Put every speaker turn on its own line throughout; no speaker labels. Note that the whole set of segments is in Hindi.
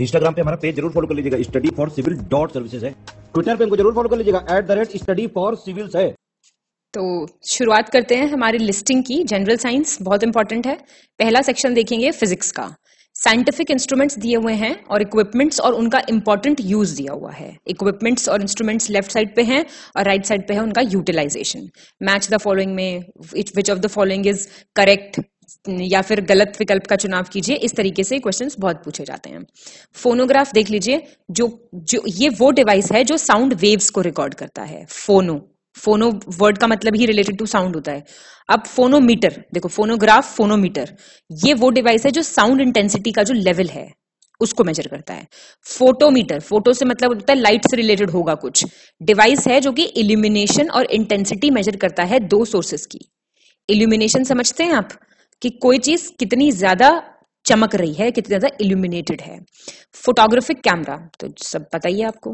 इंस्टाग्राम पे हमारा पेज जरूर फॉलो कर लीजिएगा study for civil dot services है ट्विटर पे हमको जरूर फॉलो कर लीजिएगा at the rate study for civil है तो शुरुआत करते हैं हमारी लिस्टिंग की जनरल साइंस बहुत इंपॉर्टेंट है पहला सेक्शन देखेंगे फिजिक्स का साइंटिफिक इंस्ट्रूमेंट्स दिए हुए हैं और इक्विपमेंट्स और उनका इंपॉर्टेंट यूज दिया हुआ है इक्विपमेंट्स और इंस्ट्रूमेंट्स लेफ्ट साइड पे हैं और राइट right साइड पे है उनका यूटिलाइजेशन मैच द फॉलोइंग में which of the following is correct या फिर गलत विकल्प का चुनाव कीजिए इस तरीके से क्वेश्चन बहुत पूछे जाते हैं फोनोग्राफ देख लीजिए जो जो ये वो डिवाइस है जो साउंड वेव्स को रिकॉर्ड करता है फोनो फोनो वर्ड का मतलब ही रिलेटेड टू साउंड होता है अब फोनोमीटर देखो फोनोग्राफ फोनोमीटर ये वो डिवाइस है जो साउंड इंटेंसिटी का जो लेवल है उसको मेजर करता है फोटोमीटर फोटो से मतलब होता है लाइट से रिलेटेड होगा कुछ डिवाइस है जो कि इल्यूमिनेशन और इंटेंसिटी मेजर करता है दो सोर्सेस की इल्यूमिनेशन समझते हैं आप कि कोई चीज कितनी ज्यादा चमक रही है कितनी ज्यादा इल्यूमिनेटेड है फोटोग्राफिक कैमरा तो सब पता ही है आपको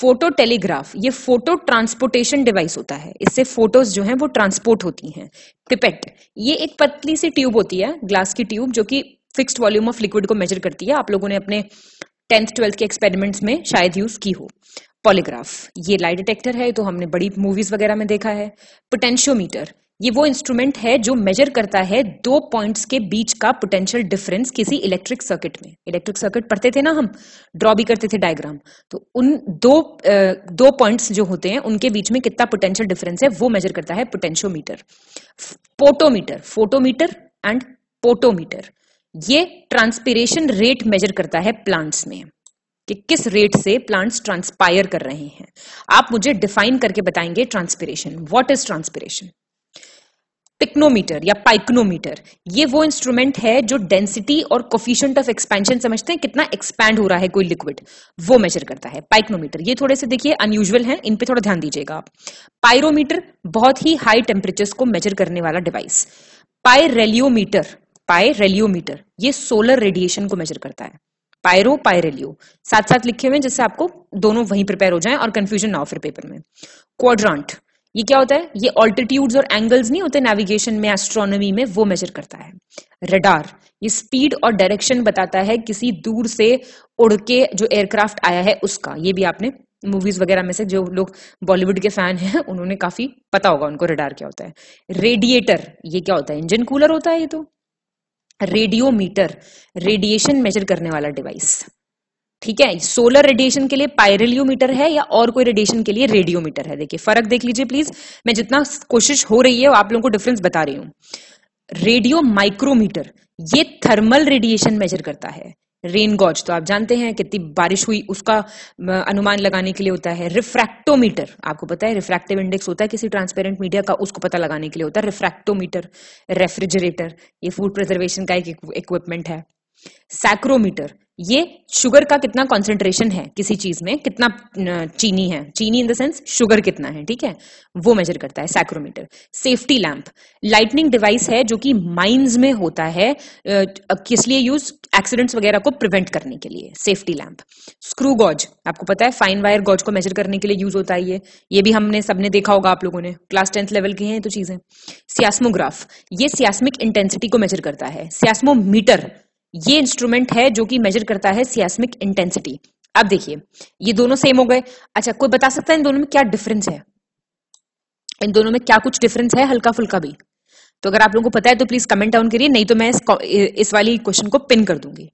फोटो टेलीग्राफ ये फोटो ट्रांसपोर्टेशन डिवाइस होता है इससे फोटोज जो हैं वो ट्रांसपोर्ट होती हैं पिपेट ये एक पतली सी ट्यूब होती है ग्लास की ट्यूब जो कि फिक्स्ड वॉल्यूम ऑफ लिक्विड को मेजर करती है आप लोगों ने अपने टेंथ ट्वेल्थ के एक्सपेरिमेंट्स में शायद यूज की हो पॉलीग्राफ ये लाइट डिटेक्टर है तो हमने बड़ी मूवीज वगैरह में देखा है पोटेंशियोमीटर ये वो इंस्ट्रूमेंट है जो मेजर करता है दो पॉइंट्स के बीच का पोटेंशियल डिफरेंस किसी इलेक्ट्रिक सर्किट में इलेक्ट्रिक सर्किट पढ़ते थे ना हम ड्रॉ भी करते थे डायग्राम तो उन दो दो पॉइंट्स जो होते हैं उनके बीच में कितना पोटेंशियल डिफरेंस है वो मेजर करता है potentiometer potometer photometer and potometer ये ट्रांसपिरेशन रेट मेजर करता है प्लांट्स में कि किस रेट से प्लांट्स ट्रांसपायर कर रहे हैं आप मुझे डिफाइन करके बताएंगे transpiration what is transpiration pycnometer या पाइक्नोमीटर ये वो इंस्ट्रूमेंट है जो डेंसिटी और कोफिशियंट ऑफ एक्सपेंशन समझते हैं कितना एक्सपैंड हो रहा है कोई लिक्विड वो मेजर करता है पाइक्नोमीटर ये थोड़े से देखिए अनयूजल है इन पे थोड़ा ध्यान दीजिएगा आप पायरोमीटर बहुत ही हाई टेम्परेचर को मेजर करने वाला डिवाइस पायरेलियोमीटर पायरेलियोमीटर ये सोलर रेडिएशन को मेजर करता है पायरो पायरेलियो साथ साथ लिखे हुए हैं जिससे आपको दोनों वहीं प्रिपेयर हो जाएं और कंफ्यूजन ना हो फिर पेपर में क्वाड्रांट ये क्या होता है ये ऑल्टीट्यूड्स और एंगल्स नहीं होते नेविगेशन में एस्ट्रोनॉमी में वो मेजर करता है रडार ये स्पीड और डायरेक्शन बताता है किसी दूर से उड़ के जो एयरक्राफ्ट आया है उसका ये भी आपने मूवीज वगैरह में से जो लोग बॉलीवुड के फैन हैं उन्होंने काफी पता होगा उनको रडार क्या होता है रेडिएटर ये क्या होता है इंजन कूलर होता है ये तो रेडियोमीटर रेडिएशन मेजर करने वाला डिवाइस ठीक है सोलर रेडिएशन के लिए पायरलियोमीटर है या और कोई रेडिएशन के लिए रेडियोमीटर है देखिए फर्क देख लीजिए प्लीज मैं जितना कोशिश हो रही है आप लोगों को डिफरेंस बता रही हूं रेडियो माइक्रोमीटर ये थर्मल रेडिएशन मेजर करता है रेन गॉज तो आप जानते हैं कितनी बारिश हुई उसका अनुमान लगाने के लिए होता है रिफ्रैक्टोमीटर आपको पता है रिफ्रैक्टिव इंडेक्स होता है किसी ट्रांसपेरेंट मीडिया का उसको पता लगाने के लिए होता है रिफ्रैक्टोमीटर रेफ्रिजरेटर ये फूड प्रिजर्वेशन का एक इक्विपमेंट है सैक्रोमीटर ये शुगर का कितना कॉन्सेंट्रेशन है किसी चीज में कितना चीनी है चीनी इन द सेंस शुगर कितना है ठीक है वो मेजर करता है saccharometer safety lamp lightning device है जो कि माइंस में होता है किस लिए यूज एक्सीडेंट्स वगैरह को प्रिवेंट करने के लिए सेफ्टी लैंप स्क्रू गॉज आपको पता है फाइन वायर गॉज को मेजर करने के लिए यूज होता है ये ये भी हमने सबने देखा होगा आप लोगों ने क्लास टेंथ लेवल के हैं तो चीजें सियास्मोग्राफ ये सियास्मिक इंटेंसिटी को मेजर करता है सियास्मोमीटर ये इंस्ट्रूमेंट है जो कि मेजर करता है सियास्मिक इंटेंसिटी अब देखिए ये दोनों सेम हो गए अच्छा कोई बता सकता है इन दोनों में क्या डिफरेंस है इन दोनों में क्या कुछ डिफरेंस है हल्का फुल्का भी तो अगर आप लोगों को पता है तो प्लीज कमेंट डाउन करिए नहीं तो मैं इस, इस वाली क्वेश्चन को पिन कर दूंगी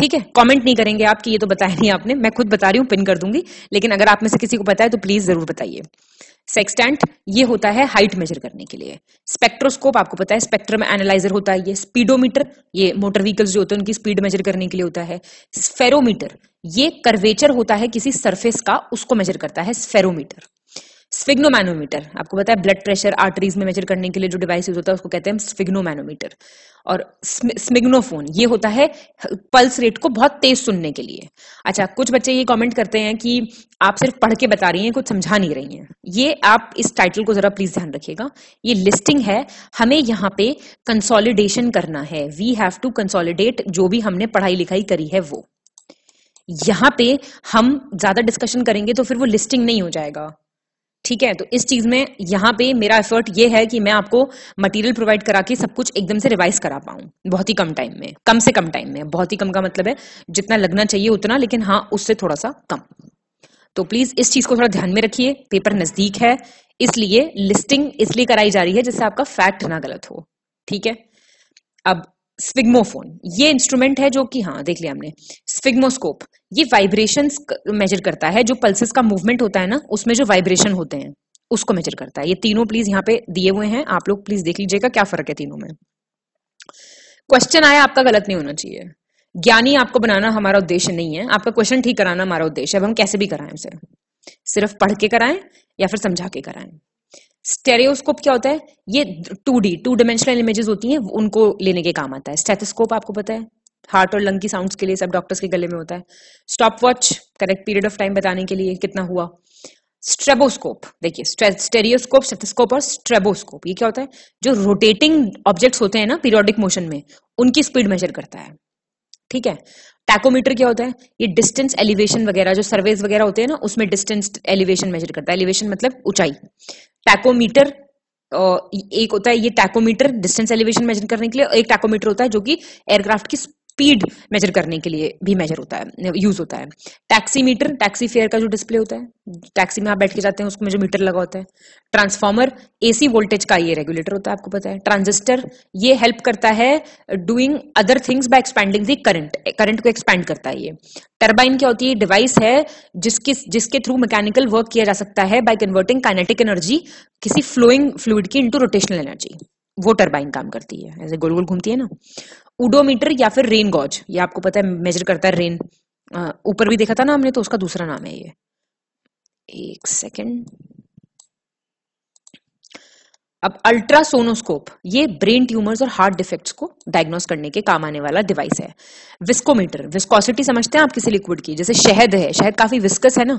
ठीक है कमेंट नहीं करेंगे आप कि ये तो बताया नहीं आपने मैं खुद बता रही हूं पिन कर दूंगी लेकिन अगर आप में से किसी को पता है तो प्लीज जरूर बताइए सेक्सटेंट ये होता है हाइट मेजर करने के लिए स्पेक्ट्रोस्कोप आपको पता है स्पेक्ट्रम एनालाइजर होता है ये स्पीडोमीटर ये मोटर व्हीकल्स जो होते हैं उनकी स्पीड मेजर करने के लिए होता है स्फेरोमीटर ये कर्वेचर होता है किसी सरफेस का उसको मेजर करता है स्फेरोमीटर स्फिग्नोमैनोमीटर आपको पता है ब्लड प्रेशर आर्टरीज में मेजर करने के लिए जो डिवाइस यूज होता है उसको कहते हैं स्फिग्नोमैनोमीटर और स्मिग्नोफोन ये होता है पल्स रेट को बहुत तेज सुनने के लिए अच्छा कुछ बच्चे ये कमेंट करते हैं कि आप सिर्फ पढ़ के बता रही हैं कुछ समझा नहीं रही हैं ये आप इस टाइटल को जरा प्लीज ध्यान रखिएगा ये लिस्टिंग है हमें यहाँ पे कंसोलिडेशन करना है वी हैव टू कंसोलिडेट जो भी हमने पढ़ाई लिखाई करी है वो यहाँ पे हम ज्यादा डिस्कशन करेंगे तो फिर वो लिस्टिंग नहीं हो जाएगा ठीक है तो इस चीज में यहां पे मेरा एफर्ट ये है कि मैं आपको मटेरियल प्रोवाइड करा के सब कुछ एकदम से रिवाइज करा पाऊं बहुत ही कम टाइम में कम से कम टाइम में बहुत ही कम का मतलब है जितना लगना चाहिए उतना लेकिन हाँ उससे थोड़ा सा कम तो प्लीज इस चीज को थोड़ा ध्यान में रखिए पेपर नजदीक है इसलिए लिस्टिंग इसलिए कराई जा रही है जिससे आपका फैक्ट ना गलत हो ठीक है अब स्फिग्मोफोन ये इंस्ट्रूमेंट है जो कि हाँ देख लिया हमने स्फिग्मोस्कोप ये वाइब्रेशन मेजर करता है जो पल्सेस का मूवमेंट होता है ना उसमें जो वाइब्रेशन होते हैं उसको मेजर करता है ये तीनों प्लीज यहाँ पे दिए हुए हैं आप लोग प्लीज देख लीजिएगा क्या फर्क है तीनों में क्वेश्चन आया आपका गलत नहीं होना चाहिए ज्ञानी आपको बनाना हमारा उद्देश्य नहीं है आपका क्वेश्चन ठीक कराना हमारा उद्देश्य है अब हम कैसे भी कराएं उसे सिर्फ पढ़ के कराएं या फिर समझा के कराएं स्टेरियोस्कोप क्या होता है ये two D two dimensional images होती हैं उनको लेने के काम आता है स्टेथोस्कोप आपको पता है हार्ट और लंग की साउंड्स के लिए सब डॉक्टर्स के गले में होता है stopwatch correct period of time बताने के लिए कितना हुआ स्ट्रेबोस्कोप देखिए स्टेरियोस्कोप स्टेथोस्कोप और स्ट्रेबोस्कोप ये क्या होता है जो रोटेटिंग ऑब्जेक्ट्स होते हैं ना पीरियोडिक मोशन में उनकी स्पीड मेजर करता है ठीक है टैकोमीटर क्या होता है ये डिस्टेंस एलिवेशन वगैरह जो सर्वेज वगैरह होते हैं ना उसमें डिस्टेंस एलिवेशन मेजर करता है एलिवेशन मतलब ऊंचाई टैकोमीटर एक होता है ये टैकोमीटर डिस्टेंस एलिवेशन मेजर करने के लिए एक टैकोमीटर होता है जो कि एयरक्राफ्ट की स्पीड मेजर करने के लिए भी मेजर होता है यूज होता है टैक्सी मीटर टैक्सी फेयर का जो डिस्प्ले होता है टैक्सी में आप बैठ के जाते हैं उसमें जो मीटर लगा होता है ट्रांसफॉर्मर एसी वोल्टेज का ये रेगुलेटर होता है आपको पता है ट्रांजिस्टर ये हेल्प करता है doing other things by expanding the current current को एक्सपैंड करता है ये टर्बाइन क्या होती है डिवाइस है जिसके जिसके थ्रू मैकेनिकल वर्क किया जा सकता है बाय कन्वर्टिंग काइनेटिक एनर्जी किसी फ्लोइंग फ्लूड की इंटू रोटेशनल एनर्जी वो टर्बाइन काम करती है ऐसे गोल गोल घूमती है ना उडोमीटर या फिर रेन गॉज ये आपको पता है मेजर करता है रेन ऊपर भी देखा था ना हमने तो उसका दूसरा नाम है ये एक सेकेंड अब अल्ट्रासोनोस्कोप ये ब्रेन ट्यूमर्स और हार्ट डिफेक्ट्स को डायग्नोस करने के काम आने वाला डिवाइस है विस्कोमीटर विस्कोसिटी समझते हैं आप किसी लिक्विड की जैसे शहद है शहद काफी विस्कस है ना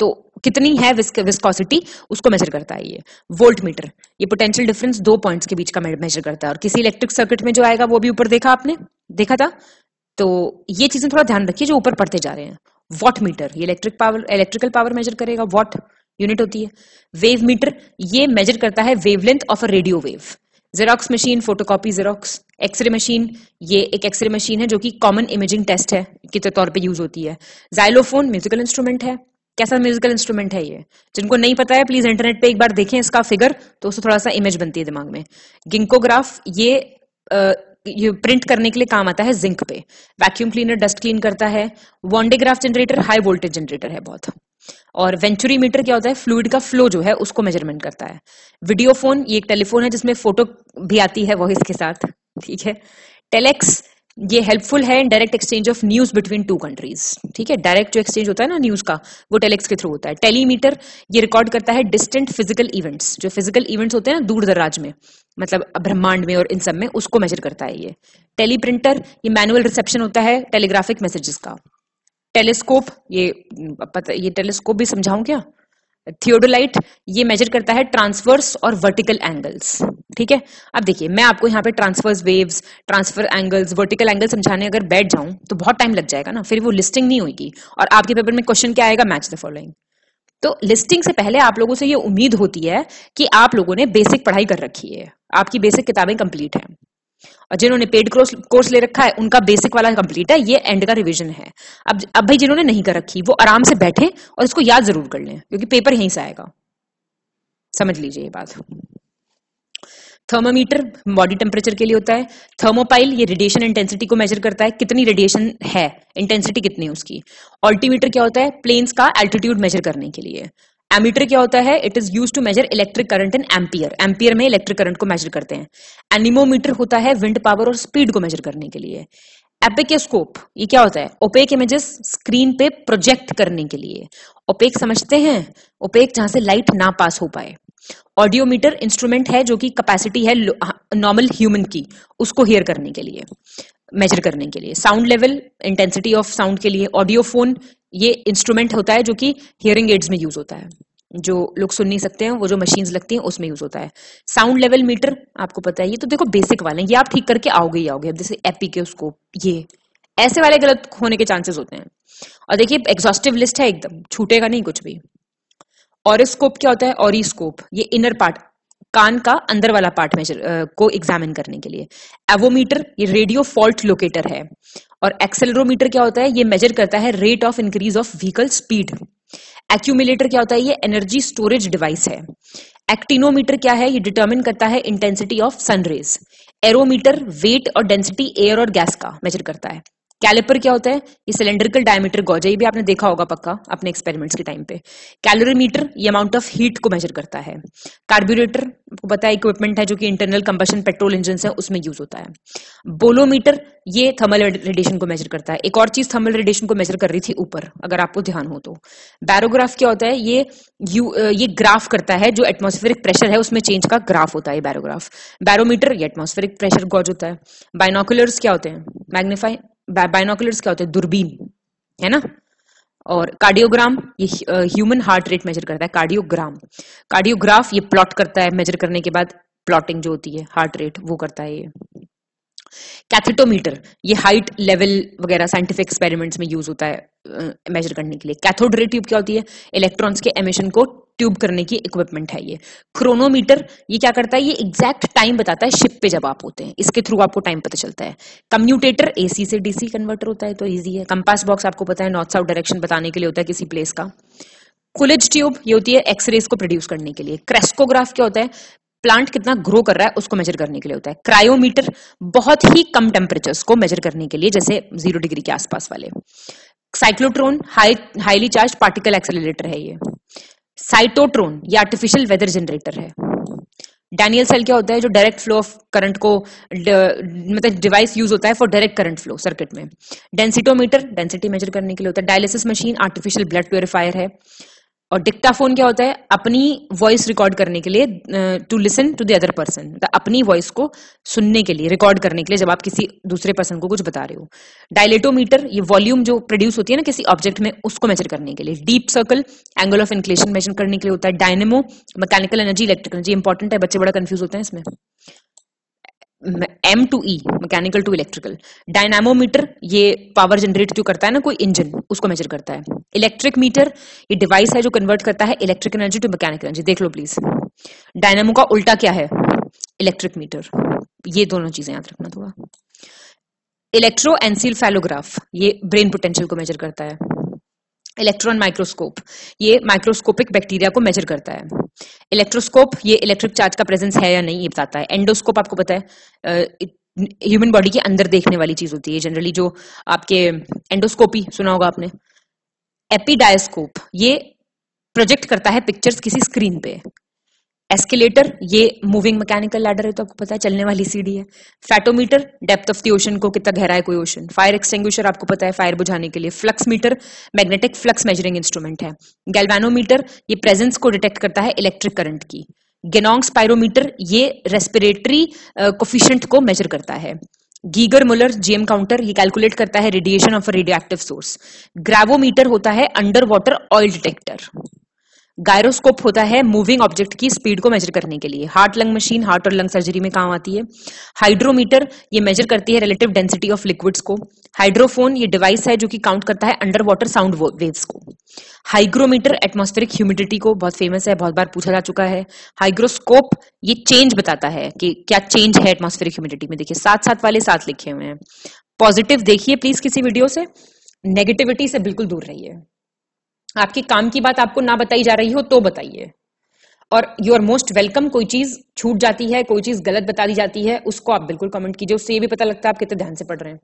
तो कितनी है विस्कोसिटी उसको मेजर करता है ये वोल्ट मीटर ये पोटेंशियल डिफरेंस दो पॉइंट्स के बीच का मेजर करता है और किसी इलेक्ट्रिक सर्किट में जो आएगा वो भी ऊपर देखा आपने देखा था तो ये चीजें थोड़ा ध्यान रखिए जो ऊपर पढ़ते जा रहे हैं वॉट मीटर ये electric power electrical power measure करेगा वॉट यूनिट होती है वेव मीटर ये मेजर करता है wavelength of a radio wave Xerox machine photocopy Xerox X-ray machine ये एक एक्सरे मशीन है जो कि कॉमन इमेजिंग टेस्ट है के तौर पे यूज होती है जाइलोफोन म्यूजिकल इंस्ट्रूमेंट है कैसा म्यूजिकल इंस्ट्रूमेंट है ये जिनको नहीं पता है प्लीज इंटरनेट पे एक बार देखें इसका फिगर तो उससे थोड़ा सा इमेज बनती है दिमाग में गिंकोग्राफ ये आ, ये प्रिंट करने के लिए काम आता है जिंक पे वैक्यूम क्लीनर डस्ट क्लीन करता है Van de Graaff generator high voltage generator है बहुत और वेंचुरी मीटर क्या होता है फ्लूड का फ्लो जो है उसको मेजरमेंट करता है वीडियो फोन ये एक टेलीफोन है जिसमें फोटो भी आती है वॉइस के साथ ठीक है टेलेक्स ये हेल्पफुल है in direct exchange of news between two countries ठीक है डायरेक्ट जो एक्सचेंज होता है ना न्यूज का वो टेलेक्स के थ्रू होता है टेलीमीटर ये रिकॉर्ड करता है डिस्टेंट फिजिकल इवेंट्स जो फिजिकल इवेंट्स होते हैं ना दूर दराज में मतलब ब्रह्मांड में और इन सब में उसको मेजर करता है ये टेलीप्रिंटर ये मैनुअल रिसेप्शन होता है टेलीग्राफिक मैसेजेस का टेलीस्कोप ये पता ये टेलीस्कोप भी समझाऊं क्या थियोडोलाइट ये मेजर करता है ट्रांसवर्स और वर्टिकल एंगल्स ठीक है अब देखिए मैं आपको यहाँ पे transverse waves transfer angles vertical angle समझाने अगर बैठ जाऊं तो बहुत टाइम लग जाएगा ना फिर वो लिस्टिंग नहीं होगी और आपके पेपर में क्वेश्चन क्या आएगा मैच द फॉलोइंग तो लिस्टिंग से पहले आप लोगों से ये उम्मीद होती है कि आप लोगों ने बेसिक पढ़ाई कर रखी है आपकी बेसिक किताबें कंप्लीट हैं जिन्होंने पेड कोर्स कोर्स ले रखा है उनका बेसिक वाला कंप्लीट है ये एंड का रिवीजन है अब अब भाई जिन्होंने नहीं कर रखी वो आराम से बैठे और इसको याद जरूर कर लें क्योंकि पेपर यहीं से आएगा समझ लीजिए ये बात थर्मोमीटर बॉडी टेम्परेचर के लिए होता है थर्मोपाइल ये रेडिएशन इंटेंसिटी को मेजर करता है कितनी रेडिएशन है इंटेंसिटी कितनी है उसकी ऑल्टीमीटर क्या होता है प्लेन्स का एल्टीट्यूड मेजर करने के लिए एमीटर क्या होता है it is use to measure electric current in ampere ampere में इलेक्ट्रिक करंट को मेजर करते हैं एनिमोमीटर होता है विंड पावर और स्पीड को मेजर करने के लिए एपेकोस्कोप ये क्या होता है ओपेक इमेजेस स्क्रीन पे प्रोजेक्ट करने के लिए ओपेक समझते हैं ओपेक जहां से लाइट ना पास हो पाए ऑडियोमीटर इंस्ट्रूमेंट है जो कि कैपेसिटी है नॉर्मल ह्यूमन हाँ, की उसको हियर करने के लिए मेजर करने के लिए sound level intensity of sound के लिए ऑडियोफोन ये इंस्ट्रूमेंट होता है जो कि हियरिंग एड्स में यूज होता है जो लोग सुन नहीं सकते हैं वो जो मशीन लगती हैं उसमें यूज होता है साउंड लेवल मीटर आपको पता है ये तो देखो बेसिक वाले हैं ये आप ठीक करके आओगे ही आओगे जैसे एपी के उसको ये ऐसे वाले गलत होने के चांसेस होते हैं और देखिए एग्जॉस्टिव लिस्ट है एकदम छूटेगा नहीं कुछ भी और स्कोप क्या होता है और स्कोप ये इनर पार्ट कान का अंदर वाला पार्ट में को एग्जामिन करने के लिए एवोमीटर ये रेडियो फॉल्ट लोकेटर है और एक्सेलरोमीटर क्या होता है ये मेजर करता है rate of increase of vehicle speed accumulator क्या होता है ये एनर्जी स्टोरेज डिवाइस है एक्टिनोमीटर क्या है ये डिटर्मिन करता है intensity of sunrays aerometer weight और डेंसिटी एयर और गैस का मेजर करता है कैलिपर क्या होता है ये सिलेंड्रिकल डायमीटर गॉज है ये भी आपने देखा होगा पक्का अपने एक्सपेरिमेंट्स के टाइम पे कैलोरीमीटर ये अमाउंट ऑफ हीट को मेजर करता है कार्बोरेटर आपको पता है इक्विपमेंट है जो कि इंटरनल कंबशन पेट्रोल इंजन है उसमें यूज होता है बोलोमीटर ये थर्मल रेडिएशन को मेजर करता है एक और चीज थर्मल रेडिएशन को मेजर कर रही थी ऊपर अगर आपको ध्यान हो तो बैरोग्राफ क्या होता है ये यू ये ग्राफ करता है जो एटमोस्फेरिक प्रेशर है उसमें चेंज का ग्राफ होता है बैरोग्राफ बैरोमीटर ये एटमोस्फेरिक प्रेशर गॉज होता है बाइनोकुलर्स क्या होते हैं मैग्नीफाई बाइनोकुलर्स क्या होते हैं दूरबीन है ना और कार्डियोग्राम ये ह्यूमन हार्ट रेट मेजर करता है कार्डियोग्राम कार्डियोग्राफ ये प्लॉट करता है मेजर करने के बाद प्लॉटिंग जो होती है हार्ट रेट वो करता है ये कैथेटोमीटर ये हाइट लेवल वगैरह साइंटिफिक एक्सपेरिमेंट्स में यूज होता है मेजर करने के लिए कैथोड रे ट्यूब क्या होती है इलेक्ट्रॉन्स के एमिशन को ट्यूब करने की इक्विपमेंट है ये क्रोनोमीटर ये क्या करता है ये एग्जैक्ट टाइम बताता है शिप पे जब आप होते हैं इसके थ्रू आपको टाइम पता चलता है कम्यूटेटर एसी से डीसी कन्वर्टर होता है तो ईजी है कंपास बॉक्स आपको पता है नॉर्थ साउथ डायरेक्शन बताने के लिए होता है किसी प्लेस का कुलज ट्यूब ये होती है एक्सरेज को प्रोड्यूस करने के लिए क्रेस्कोग्राफ क्या होता है प्लांट कितना ग्रो कर रहा है उसको मेजर करने के लिए होता है क्रायोमीटर बहुत ही कम टेम्परेचर्स को मेजर करने के लिए जैसे जीरो डिग्री के आसपास वाले cyclotron high highly charged particle accelerator है ये साइटोट्रोन ये आर्टिफिशियल वेदर जनरेटर है डैनियल सेल क्या होता है जो डायरेक्ट फ्लो ऑफ करंट को मतलब डिवाइस यूज होता है for direct current flow circuit में डेंसिटोमीटर डेंसिटी मेजर करने के लिए होता है dialysis machine artificial blood purifier है और डिक्टाफोन क्या होता है अपनी वॉइस रिकॉर्ड करने के लिए to listen to the other person अपनी वॉइस को सुनने के लिए रिकॉर्ड करने के लिए जब आप किसी दूसरे पर्सन को कुछ बता रहे हो डायलेटोमीटर ये वॉल्यूम जो प्रोड्यूस होती है ना किसी ऑब्जेक्ट में उसको मेजर करने के लिए dip circle angle of inclination measure करने के लिए होता है dynamo mechanical energy electric energy important है बच्चे बड़ा कंफ्यूज होते हैं इसमें M to E mechanical to electrical dynamometer ये पावर जनरेट जो करता है ना कोई इंजन उसको मेजर करता है इलेक्ट्रिक मीटर ये डिवाइस है जो कन्वर्ट करता है electric energy to mechanical energy देख लो प्लीज डायनामो का उल्टा क्या है इलेक्ट्रिक मीटर ये दोनों चीजें याद रखना थोड़ा इलेक्ट्रो एनसिल फैलोग्राफ ये ब्रेन पोटेंशियल को मेजर करता है इलेक्ट्रॉन माइक्रोस्कोप ये माइक्रोस्कोपिक बैक्टीरिया को मेजर करता है इलेक्ट्रोस्कोप ये इलेक्ट्रिक चार्ज का प्रेजेंस है या नहीं ये बताता है एंडोस्कोप आपको पता है ह्यूमन बॉडी के अंदर देखने वाली चीज होती है जनरली जो आपके एंडोस्कोपी सुना होगा आपने एपीडायस्कोप ये प्रोजेक्ट करता है पिक्चर्स किसी स्क्रीन पे एस्केलेटर ये मूविंग मैकेनिकल लैडर है तो आपको पता है चलने वाली सीढ़ी है fathometer depth of the ocean को कितना गहरा है कोई ओशन फायर एक्सटिंग्विशर आपको पता है फायर बुझाने के लिए flux meter magnetic flux measuring instrument है गैल्वानोमीटर ये प्रेजेंस को डिटेक्ट करता है इलेक्ट्रिक करंट की गेनोंग स्पायरोमीटर ये रेस्पिरेटरी कोफिशेंट को मेजर करता है गीगर मुलर जीएम काउंटर ये कैलकुलेट करता है radiation of a radio source gravimeter होता है under water oil detector gyroscope होता है मूविंग ऑब्जेक्ट की स्पीड को मेजर करने के लिए हार्ट लंग मशीन हार्ट और लंग सर्जरी में काम आती है हाइड्रोमीटर ये मेजर करती है रिलेटिव डेंसिटी ऑफ लिक्विड्स को हाइड्रोफोन ये डिवाइस है जो कि काउंट करता है अंडर वाटर साउंड वेव्स को हाइग्रोमीटर एटमोस्फेरिक ह्यूमिडिटी को बहुत फेमस है बहुत बार पूछा जा चुका है हाइग्रोस्कोप ये चेंज बताता है कि क्या चेंज है एटमोस्फेरिक ह्यूमिडिटी में देखिए साथ साथ वाले साथ लिखे हुए हैं पॉजिटिव देखिए प्लीज किसी वीडियो से नेगेटिविटी से बिल्कुल दूर रहिए आपके काम की बात आपको ना बताई जा रही हो तो बताइए और यू आर मोस्ट वेलकम कोई चीज छूट जाती है कोई चीज गलत बता दी जाती है उसको आप बिल्कुल कमेंट कीजिए उससे ये भी पता लगता है आप कितने ध्यान से पढ़ रहे हैं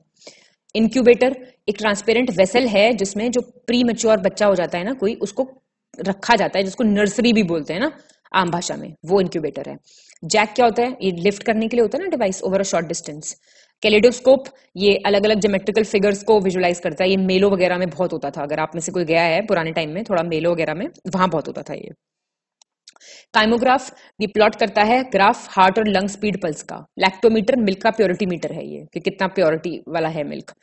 इंक्यूबेटर एक ट्रांसपेरेंट वेसल है जिसमें जो प्री मेच्योर बच्चा हो जाता है ना कोई उसको रखा जाता है जिसको नर्सरी भी बोलते हैं ना आम भाषा में वो इंक्यूबेटर है जैक क्या होता है ये लिफ्ट करने के लिए होता है ना device over a short distance kaleidoscope ये अलग अलग जोमेट्रिकल फिगर्स को विजुलाइज करता है ये मेलो वगैरह में बहुत होता था अगर आप में से कोई गया है पुराने टाइम में थोड़ा मेलो वगैरह में वहां बहुत होता था ये काइमोग्राफ ये प्लॉट करता है ग्राफ हार्ट और लंग स्पीड पल्स का लैक्टोमीटर मिल्क का प्योरिटी मीटर है ये कि कितना प्योरिटी वाला है मिल्क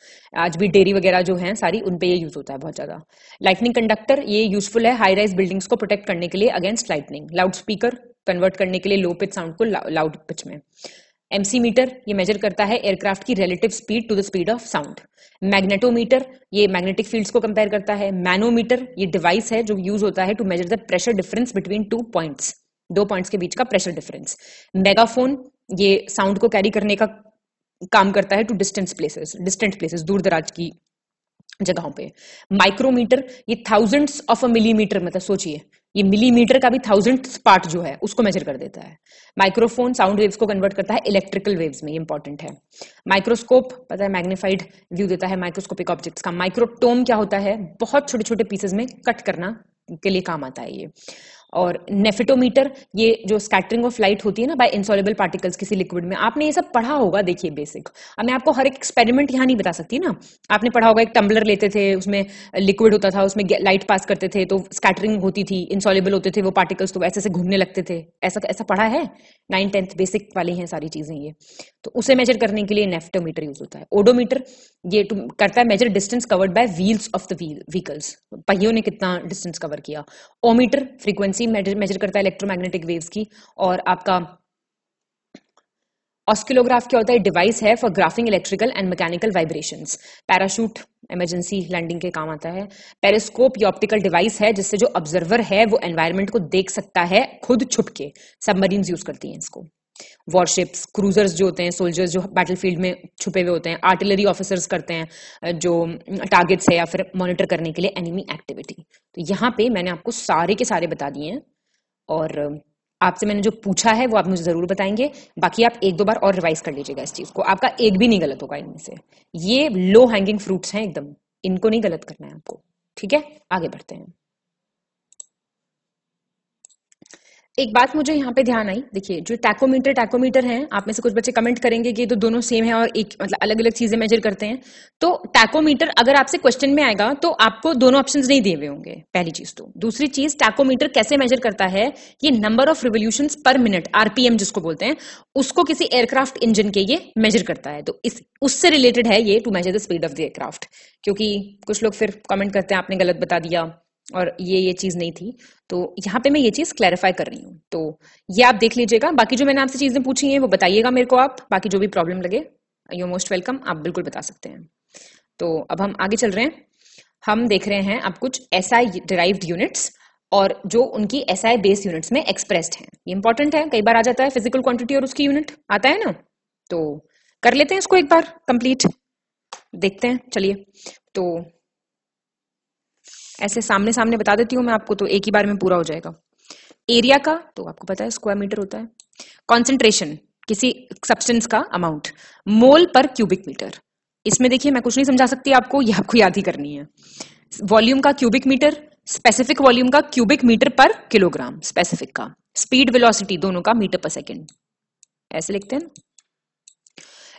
आज भी डेयरी वगैरह जो है सारी उनपे ये यूज होता है बहुत ज्यादा लाइटनिंग कंडक्टर ये यूजफुल है हाई राइज बिल्डिंग्स को प्रोटेक्ट करने के लिए against lightning loud speaker convert करने के लिए लो पिच साउंड को लाउड पिच में एमसी मीटर ये मेजर करता है एयरक्राफ्ट की relative speed to the speed of sound magnetometer ये मैग्नेटिक फील्ड्स को कंपेयर करता है मैनोमीटर ये डिवाइस है जो यूज होता है to measure the pressure difference between two points दो पॉइंट्स के बीच का प्रेशर डिफरेंस मेगाफोन ये साउंड को कैरी करने का काम करता है to distance places distant places दूर दराज की जगहों पे माइक्रोमीटर ये थाउजेंड्स ऑफ अ मिलीमीटर मतलब सोचिए ये मिलीमीटर का भी थाउजेंड पार्ट जो है उसको मेजर कर देता है माइक्रोफोन साउंड वेव्स को कन्वर्ट करता है इलेक्ट्रिकल वेव्स में इंपॉर्टेंट है माइक्रोस्कोप पता है मैग्नीफाइड व्यू देता है माइक्रोस्कोपिक ऑब्जेक्ट्स का माइक्रोटोम क्या होता है बहुत छोटे छोटे पीसेज में कट करना के लिए काम आता है ये और नेफिटोमीटर ये जो स्कैटरिंग ऑफ लाइट होती है ना बाय इंसॉलेबल पार्टिकल्स किसी लिक्विड में आपने ये सब पढ़ा होगा देखिए बेसिक अब मैं आपको हर एक एक्सपेरिमेंट यहाँ नहीं बता सकती ना आपने पढ़ा होगा एक टम्बलर लेते थे उसमें लिक्विड होता था उसमें लाइट पास करते थे तो स्कैटरिंग होती थी इंसॉलेबल होते थे वो पार्टिकल्स तो ऐसे ऐसे घूमने लगते थे ऐसा ऐसा पढ़ा है नाइन टेंथ बेसिक वाली हैं सारी चीज़ें ये तो उसे मेजर करने के लिए नेफ्टोमीटर यूज होता है ओडोमीटर ये करता है measure distance covered by wheels of the vehicles पहियों ने कितना डिस्टेंस कवर किया ओमीटर फ्रीक्वेंसी फ्रीक्वेंसी मेजर करता है इलेक्ट्रोमैग्नेटिक वेव्स की और आपका ऑस्किलोग्राफ क्या होता है डिवाइस है for graphing electrical and mechanical vibration parachute emergency landing के काम आता है पेरिस्कोप ये ऑप्टिकल डिवाइस है जिससे जो ऑब्जर्वर है वो एनवायरमेंट को देख सकता है खुद छुप के सबमरीन्स यूज करती हैं इसको वॉरशिप्स क्रूजर्स जो होते हैं सोल्जर्स जो बैटलफील्ड में छुपे हुए होते हैं आर्टिलरी ऑफिसर्स करते हैं जो टारगेट्स है या फिर मॉनिटर करने के लिए एनिमी एक्टिविटी तो यहाँ पे मैंने आपको सारे के सारे बता दिए हैं और आपसे मैंने जो पूछा है वो आप मुझे ज़रूर बताएंगे बाकी आप एक दो बार और रिवाइज कर लीजिएगा इस चीज़ को आपका एक भी नहीं गलत होगा इनमें से ये लो हैंगिंग फ्रूट्स हैं एकदम इनको नहीं गलत करना है आपको ठीक है आगे बढ़ते हैं एक बात मुझे यहाँ पे ध्यान आई देखिए जो टैकोमीटर टैकोमीटर हैं आप में से कुछ बच्चे कमेंट करेंगे कि तो दोनों सेम है और एक मतलब अलग अलग चीजें मेजर करते हैं तो टैकोमीटर अगर आपसे क्वेश्चन में आएगा तो आपको दोनों ऑप्शंस नहीं दिए हुए होंगे पहली चीज तो दूसरी चीज टैकोमीटर कैसे मेजर करता है ये number of revolution per minute RPM जिसको बोलते हैं उसको किसी एयरक्राफ्ट इंजन के ये मेजर करता है तो इस उससे रिलेटेड है ये to measure the speed of the aircraft क्योंकि कुछ लोग फिर कमेंट करते हैं आपने गलत बता दिया और ये ये चीज़ नहीं थी तो यहाँ पे मैं ये चीज़ क्लैरिफाई कर रही हूँ तो ये आप देख लीजिएगा बाकी जो मैंने आपसे चीज़ें पूछी हैं वो बताइएगा मेरे को आप बाकी जो भी प्रॉब्लम लगे यू मोस्ट वेलकम आप बिल्कुल बता सकते हैं तो अब हम आगे चल रहे हैं हम देख रहे हैं आप कुछ एस आई डिराइव्ड यूनिट्स और जो उनकी एस आई बेस्ड यूनिट्स में एक्सप्रेस्ड है ये इंपॉर्टेंट है कई बार आ जाता है फिजिकल क्वांटिटी और उसकी यूनिट आता है ना तो कर लेते हैं इसको एक बार कंप्लीट देखते हैं चलिए तो ऐसे सामने सामने बता देती हूँ मैं आपको तो एक ही बार में पूरा हो जाएगा एरिया का तो आपको पता है स्क्वायर मीटर होता है कॉन्सेंट्रेशन किसी सब्सटेंस का अमाउंट मोल पर क्यूबिक मीटर इसमें देखिए मैं कुछ नहीं समझा सकती आपको यह आपको याद ही करनी है वॉल्यूम का क्यूबिक मीटर स्पेसिफिक वॉल्यूम का cubic metre per kilogram specific का स्पीड वेलोसिटी दोनों का मीटर पर सेकेंड ऐसे लिखते हैं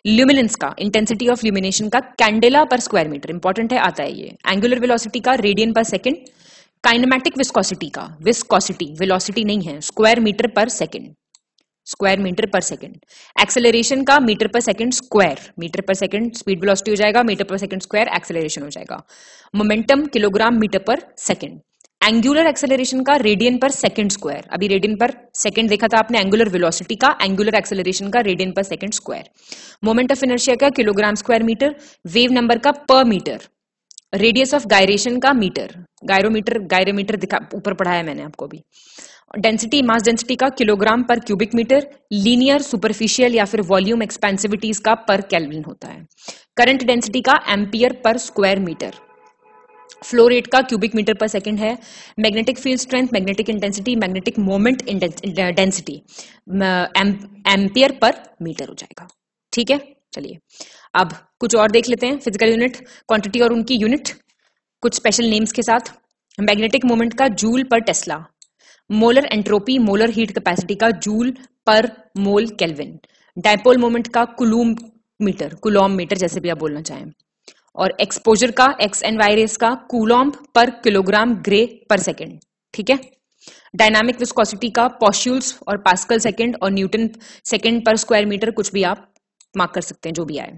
ल्यूमिनेंस का इंटेंसिटी ऑफ ल्यूमिनेशन का कैंडेला पर स्क्वायर मीटर इंपॉर्टेंट है आता है ये एंगुलर वेलोसिटी का radian per second kinematic viscosity का विस्कोसिटी वेलोसिटी नहीं है square metre per second square metre per second acceleration का metre per second square metre per second speed velocity हो जाएगा metre per second square acceleration हो जाएगा momentum kilogram metre per second angular acceleration का रेडियन पर सेकंड स्क्वायर अभी रेडियन पर सेकंड देखा था आपने एंगुलर वेलोसिटी का एंगुलर एक्सेलरेशन का radian per second square moment of inertia का kilogram square metre wave number का per metre radius of gyration का मीटर गायरोमीटर गायरोमीटर दिखा ऊपर पढ़ाया मैंने आपको अभी डेंसिटी मास डेंसिटी का kilogram per cubic metre linear superficial या फिर वॉल्यूम एक्सपेंसिविटीज का पर कैलविन होता है करंट डेंसिटी का ampere per square metre flow rate का क्यूबिक मीटर पर सेकंड है magnetic field strength magnetic intensity magnetic moment density ampere per metre हो जाएगा ठीक है चलिए अब कुछ और देख लेते हैं फिजिकल यूनिट क्वांटिटी और उनकी यूनिट कुछ स्पेशल नेम्स के साथ मैग्नेटिक मोमेंट का joule per tesla molar entropy molar heat capacity का joule per mole kelvin dipole moment का कुलूम मीटर कुलॉम मीटर जैसे भी आप बोलना चाहें और एक्सपोजर का एक्स एंड वायरस का coulomb per kilogram gray per second ठीक है डायनामिक विस्कोसिटी का पॉश्यूल्स और पास्कल सेकेंड और newton second per square metre कुछ भी आप मार्क कर सकते हैं जो भी आए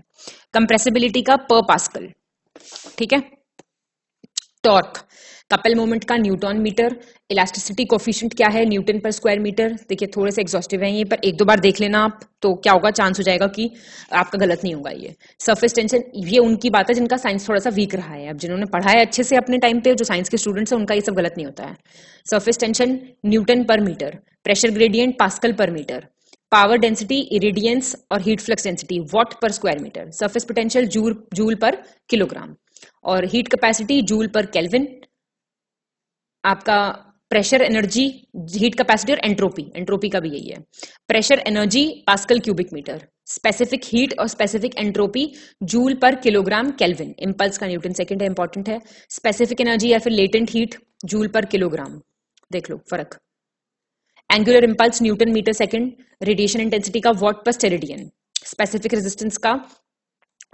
कंप्रेसिबिलिटी का पर पास्कल ठीक है टॉर्क कपल मोमेंट का न्यूटॉन मीटर इलास्टिसिटी कोफिशियंट क्या है न्यूटन पर स्क्वायर मीटर देखिए थोड़े से एग्जॉस्टिव है ये पर एक दो बार देख लेना आप तो क्या होगा चांस हो जाएगा कि आपका गलत नहीं होगा ये सरफेस टेंशन ये उनकी बात है जिनका साइंस थोड़ा सा वीक रहा है अब जिन्होंने पढ़ा है अच्छे से अपने टाइम पे जो साइंस के स्टूडेंट्स है उनका ये सब गलत नहीं होता है surface tension newton per metre pressure gradient pascal per metre power density irradiance और heat flux density watt per square metre surface potential joule joule per kilogram और heat capacity joule per kelvin आपका प्रेशर एनर्जी हीट कैपेसिटी और एंट्रोपी एंट्रोपी का भी यही है pressure energy pascal cubic metre specific heat और specific entropy joule per kilogram kelvin impulse का न्यूटन सेकंड है इंपॉर्टेंट है स्पेसिफिक एनर्जी या फिर latent heat joule per kilogram देख लो फर्क angular impulse newton metre second radiation intensity का watt per steradian specific resistance का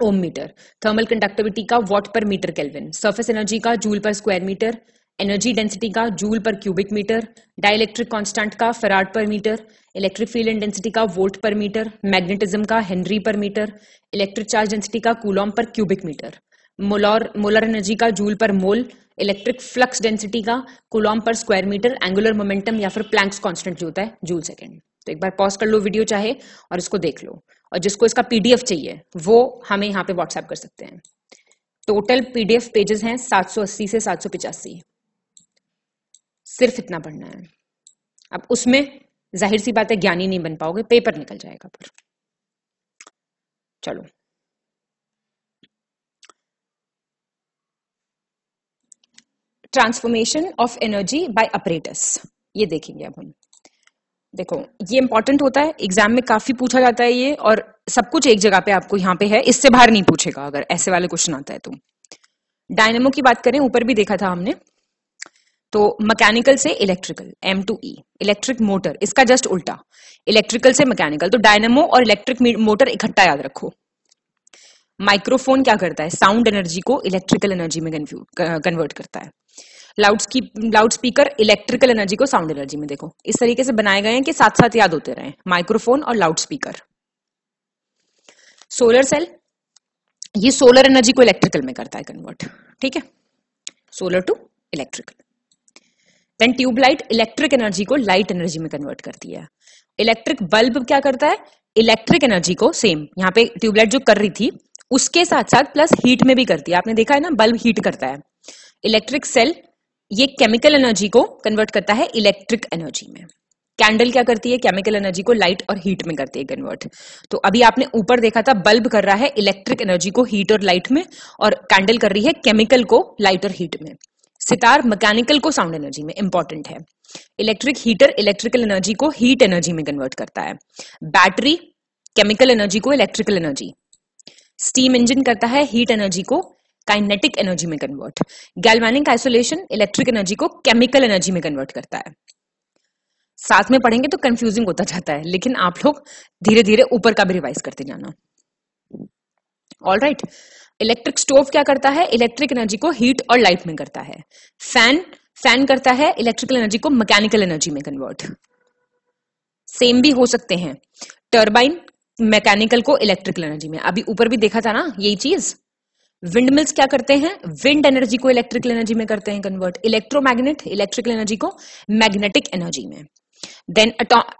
ओम मीटर थर्मल कंडक्टिविटी का watt per metre kelvin surface energy का joule per square metre energy density का joule per cubic metre dielectric constant का farad per metre electric field density का वोल्ट पर मीटर मैग्नेटिज्म का henry per metre electric charge density का coulomb per cubic metre molar molar energy का joule per mole electric flux density का coulomb per square metre angular momentum या फिर प्लैंक्स कॉन्स्टेंट जो होता है जूल सेकेंड तो एक बार पॉज कर लो वीडियो चाहे और इसको देख लो और जिसको इसका पीडीएफ चाहिए वो हमें यहाँ पे व्हाट्सएप कर सकते हैं टोटल पीडीएफ पेजेस हैं 780 से 785 सिर्फ इतना पढ़ना है अब उसमें जाहिर सी बात है ज्ञानी नहीं बन पाओगे पेपर निकल जाएगा पर चलो transformation of energy by apparatus ये देखेंगे अब हम देखो ये इंपॉर्टेंट होता है एग्जाम में काफी पूछा जाता है ये और सब कुछ एक जगह पे आपको यहाँ पे है इससे बाहर नहीं पूछेगा अगर ऐसे वाले क्वेश्चन आता है तो डायनेमो की बात करें ऊपर भी देखा था हमने तो मैकेनिकल से electrical M to E electric motor इसका जस्ट उल्टा इलेक्ट्रिकल से मैकेनिकल तो डायनेमो और इलेक्ट्रिक मोटर इकट्ठा याद रखो माइक्रोफोन क्या करता है साउंड एनर्जी को इलेक्ट्रिकल एनर्जी में कन्वर्ट करता है loud loud speaker electrical energy को साउंड एनर्जी में देखो इस तरीके से बनाए गए हैं कि साथ साथ याद होते रहे माइक्रोफोन और लाउड स्पीकर सोलर सेल ये सोलर एनर्जी को इलेक्ट्रिकल में करता है कन्वर्ट ठीक है solar to electrical then tubelight electric energy को लाइट एनर्जी में कन्वर्ट करती है इलेक्ट्रिक बल्ब क्या करता है इलेक्ट्रिक एनर्जी को सेम यहाँ पे ट्यूबलाइट जो कर रही थी उसके साथ साथ प्लस हीट में भी करती है आपने देखा है ना बल्ब हीट करता है इलेक्ट्रिक सेल ये केमिकल एनर्जी को कन्वर्ट करता है इलेक्ट्रिक एनर्जी में कैंडल क्या करती है केमिकल एनर्जी को लाइट और हीट में करती है कन्वर्ट तो अभी आपने ऊपर देखा था बल्ब कर रहा है इलेक्ट्रिक एनर्जी को हीट और लाइट में और कैंडल कर रही है केमिकल को लाइट और हीट में सितार मैकेनिकल को साउंड एनर्जी में इंपॉर्टेंट है इलेक्ट्रिक हीटर इलेक्ट्रिकल एनर्जी को हीट एनर्जी में कन्वर्ट करता है बैटरी केमिकल एनर्जी को इलेक्ट्रिकल एनर्जी स्टीम इंजन करता है हीट एनर्जी को काइनेटिक एनर्जी में convert galvanic isolation electric energy को केमिकल एनर्जी में कन्वर्ट करता है साथ में पढ़ेंगे तो कंफ्यूजिंग होता जाता है लेकिन आप लोग धीरे धीरे ऊपर का भी रिवाइज करते जाना all right right. Electric stove क्या करता है इलेक्ट्रिक एनर्जी को हीट और लाइट में करता है फैन फैन करता है इलेक्ट्रिकल एनर्जी को मैकेनिकल एनर्जी में कन्वर्ट सेम भी हो सकते हैं टर्बाइन मैकेनिकल को इलेक्ट्रिकल एनर्जी में अभी ऊपर भी देखा था ना यही चीज विंड मिल्स क्या करते हैं विंड एनर्जी को इलेक्ट्रिकल एनर्जी में करते हैं कन्वर्ट इलेक्ट्रोमैग्नेट इलेक्ट्रिकल एनर्जी को मैग्नेटिक एनर्जी में then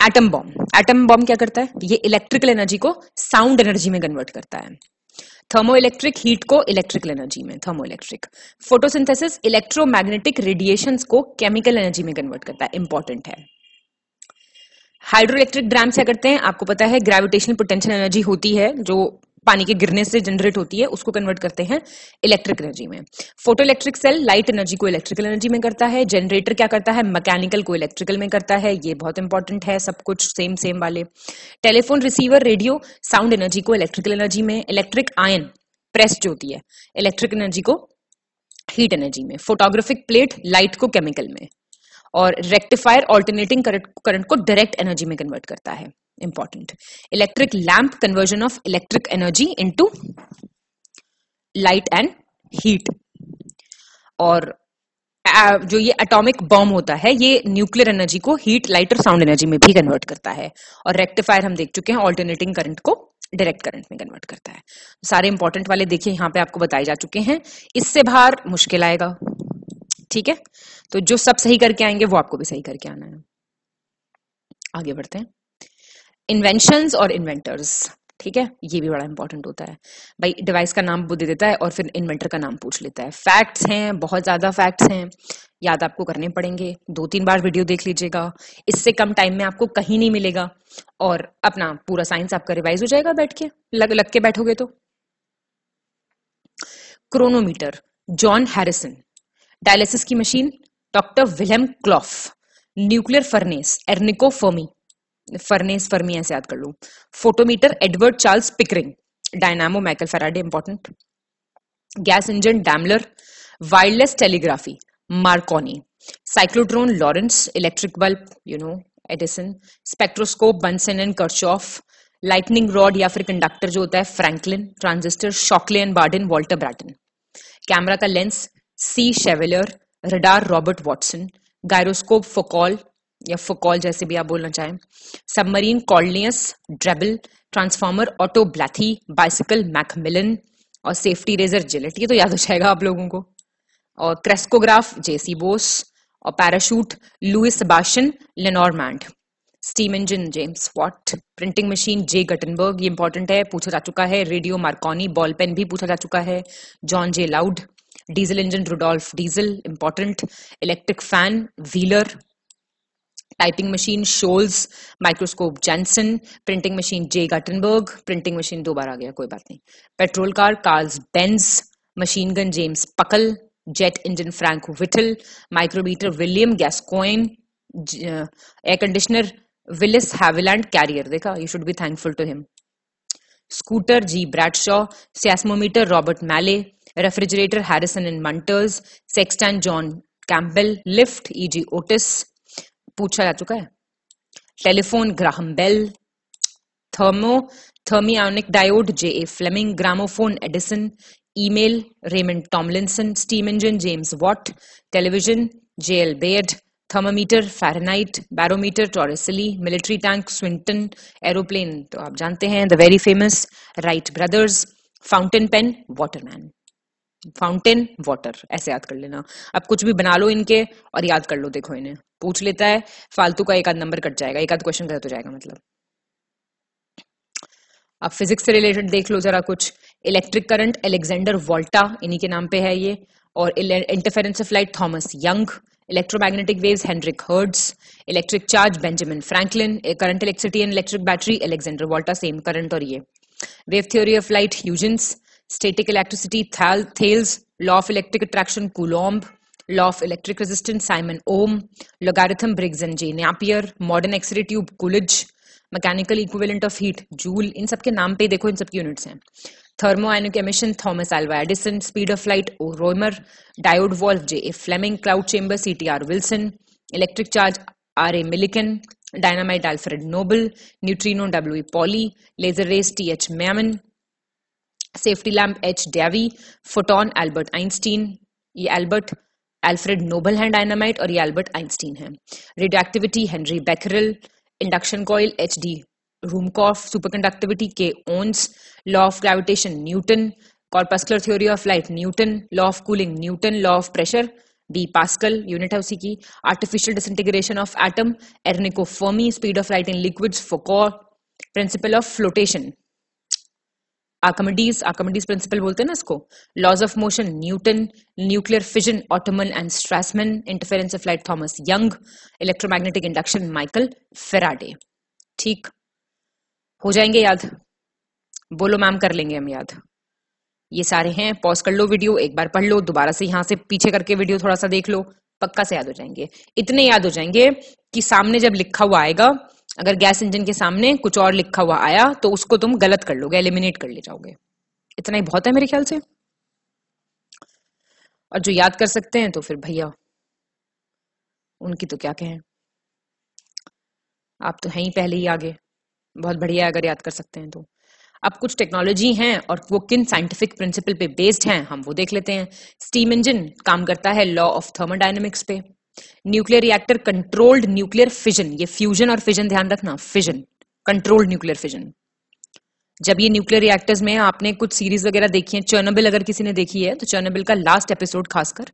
atom bomb atom bomb क्या करता है ये इलेक्ट्रिकल एनर्जी को साउंड एनर्जी में कन्वर्ट करता है थर्मोइलेक्ट्रिक हीट को इलेक्ट्रिकल एनर्जी में थर्मोइलेक्ट्रिक फोटोसिंथेसिस इलेक्ट्रोमैग्नेटिक रेडिएशन को केमिकल एनर्जी में कन्वर्ट करता है इंपॉर्टेंट है हाइड्रो इलेक्ट्रिक ड्राम क्या करते हैं आपको पता है ग्रेविटेशनल पोटेंशियल एनर्जी होती है जो पानी के गिरने से जनरेट होती है उसको कन्वर्ट करते हैं इलेक्ट्रिक एनर्जी में photo electric cell light energy को इलेक्ट्रिकल एनर्जी में करता है जनरेटर क्या करता है मैकेनिकल को इलेक्ट्रिकल में करता है ये बहुत इंपॉर्टेंट है सब कुछ सेम सेम वाले telephone receiver radio sound energy को इलेक्ट्रिकल एनर्जी में इलेक्ट्रिक आयन प्रेस जो होती है इलेक्ट्रिक एनर्जी को हीट एनर्जी में फोटोग्राफिक प्लेट लाइट को केमिकल में और रेक्टिफायर ऑल्टरनेटिंग करंट को डायरेक्ट एनर्जी में कन्वर्ट करता है important electric lamp conversion of electric energy into light and heat और जो ये एटॉमिक बॉम्ब होता है ये न्यूक्लियर एनर्जी को हीट लाइट और साउंड एनर्जी में भी कन्वर्ट करता है और रेक्टिफायर हम देख चुके हैं ऑल्टरनेटिंग करंट को डायरेक्ट करंट में कन्वर्ट करता है सारे इंपॉर्टेंट वाले देखिए यहाँ पे आपको बताए जा चुके हैं इससे बाहर मुश्किल आएगा ठीक है तो जो सब सही करके आएंगे वो आपको भी सही करके आना है आगे बढ़ते हैं इन्वेंशन और इन्वेंटर्स ठीक है ये भी बड़ा इंपॉर्टेंट होता है भाई डिवाइस का नाम वो दे देता है और फिर इन्वेंटर का नाम पूछ लेता है फैक्ट्स हैं बहुत ज़्यादा फैक्ट्स हैं याद आपको करने पड़ेंगे दो तीन बार वीडियो देख लीजिएगा इससे कम टाइम में आपको कहीं नहीं मिलेगा और अपना पूरा साइंस आपका रिवाइज हो जाएगा बैठ के लग लग के बैठोगे तो क्रोनोमीटर जॉन हैरिसन डायलिसिस की machine doctor William Kolff nuclear furnace एर्निको फर्मी फर्नेस फर्मिया से याद कर लू photometer Edward Charles Pickering dynamo Michael Faraday important gas engine Daimler wireless telegraphy Marconi cyclotron Lawrence electric bulb you know Edison spectroscope Bunsen and Kirchhoff lightning rod या फिर कंडक्टर जो होता है Franklin transistor Shockley and Bardeen Walter Brattain camera का lens C Chevalier radar Robert Watson gyroscope Foucault या फोकॉल जैसे भी आप बोलना चाहें submarine Cornelius Drebbel transformer Otto Blathy bicycle Macmillan और सेफ्टी रेजर जिलेट ये तो याद हो जाएगा आप लोगों को और क्रेस्कोग्राफ जेसी बोस और parachute Louis Sebastien Lenormand steam engine James Watt printing machine J Gutenberg ये इंपॉर्टेंट है पूछा जा चुका है रेडियो मार्कोनी बॉल पेन भी पूछा जा चुका है John J Loud diesel engine Rudolf Diesel important electric fan Wheeler typing machine Sholes microscope Janssen printing machine J Gutenberg printing machine दो बार आ गया कोई बात नहीं petrol car Karls Benz machine gun James Puckle jet engine Frank Whittle micrometer William Gascoigne air conditioner Willis Haviland Carrier देखा you should be thankful to him scooter G Bradshaw seismometer Robert Mallet refrigerator Harrison and मंटर्स सेक्सटैंड John Campbell lift E G Otis पूछा जा चुका है telephone Graham Bell thermo thermionic diode J A Fleming gramophone Edison email Raymond Tomlinson steam engine James Watt television J L Baird thermometer Fahrenheit barometer Torricelli military tank Swinton aeroplane तो आप जानते हैं the very famous Wright brothers fountain pen Waterman fountain water ऐसे याद कर लेना अब कुछ भी बना लो इनके और याद कर लो देखो इन्हें पूछ लेता है फालतू का एक आध नंबर कट जाएगा एक आध क्वेश्चन गलत हो जाएगा मतलब अब फिजिक्स से रिलेटेड देख लो जरा कुछ इलेक्ट्रिक करंट एलेक्जेंडर वोल्टा इन्हीं के नाम पे है ये और interference of light Thomas Young electromagnetic waves Heinrich Hertz electric charge Benjamin Franklin current electricity and electric battery Alexander Volta same current और ये wave theory of light Huygens static electricity Thales, law of electric attraction, Coulomb, law of electric resistance, Simon Ohm, logarithm, Briggs and J. Napier, modern X-ray tube, Coolidge, mechanical equivalent of heat Joule इन सब के नाम पे देखो इन सबके यूनिट्स हैं thermionic emission Thomas Alva Edison speed of light O Romer diode valve J A Fleming cloud chamber C T R Wilson electric charge R A Millikan dynamite Alfred Nobel neutrino W Pauli laser rays T H Maiman safety lamp H Davy photon Albert Einstein ये एल्बर्ट एल्फ्रेड नोबल है डायनामाइट और ये एल्बर्ट आइंस्टीन है activity Henri Becquerel induction coil H D Ruhmkorff superconductivity K Onnes law of gravitation Newton corpuscular theory of light Newton law of cooling Newton law of pressure D Pascal unit है उसी की आर्टिफिशियल डिसइंटीग्रेशन ऑफ एटम एर्निको Fermi speed of light in liquids Foucault principle of flotation Archimedes Archimedes principle बोलते हैं ना इसको laws of motion Newton nuclear fission Otto Hahn and स्ट्रेसमैन interference of light Thomas Young electromagnetic induction Michael Faraday ठीक हो जाएंगे याद बोलो मैम कर लेंगे हम याद ये सारे हैं पॉज कर लो वीडियो एक बार पढ़ लो दोबारा से यहां से पीछे करके वीडियो थोड़ा सा देख लो पक्का से याद हो जाएंगे इतने याद हो जाएंगे कि सामने जब लिखा हुआ आएगा अगर गैस इंजन के सामने कुछ और लिखा हुआ आया तो उसको तुम गलत कर लोगे एलिमिनेट कर ले जाओगे इतना ही बहुत है मेरे ख्याल से और जो याद कर सकते हैं तो फिर भैया उनकी तो क्या कहें आप तो हैं ही पहले ही आगे बहुत बढ़िया अगर याद कर सकते हैं तो अब कुछ टेक्नोलॉजी हैं और वो किन साइंटिफिक प्रिंसिपल पे बेस्ड हैं हम वो देख लेते हैं स्टीम इंजन काम करता है लॉ ऑफ थर्मोडाइनमिक्स पे nuclear reactor controlled nuclear fission ये फ्यूजन और फिजन ध्यान रखना फिजन कंट्रोल्ड न्यूक्लियर फिजन जब ये न्यूक्लियर रिएक्टर्स में आपने कुछ सीरीज वगैरह देखी है चर्नबिल अगर किसी ने देखी है तो चर्नबिल का लास्ट एपिसोड खासकर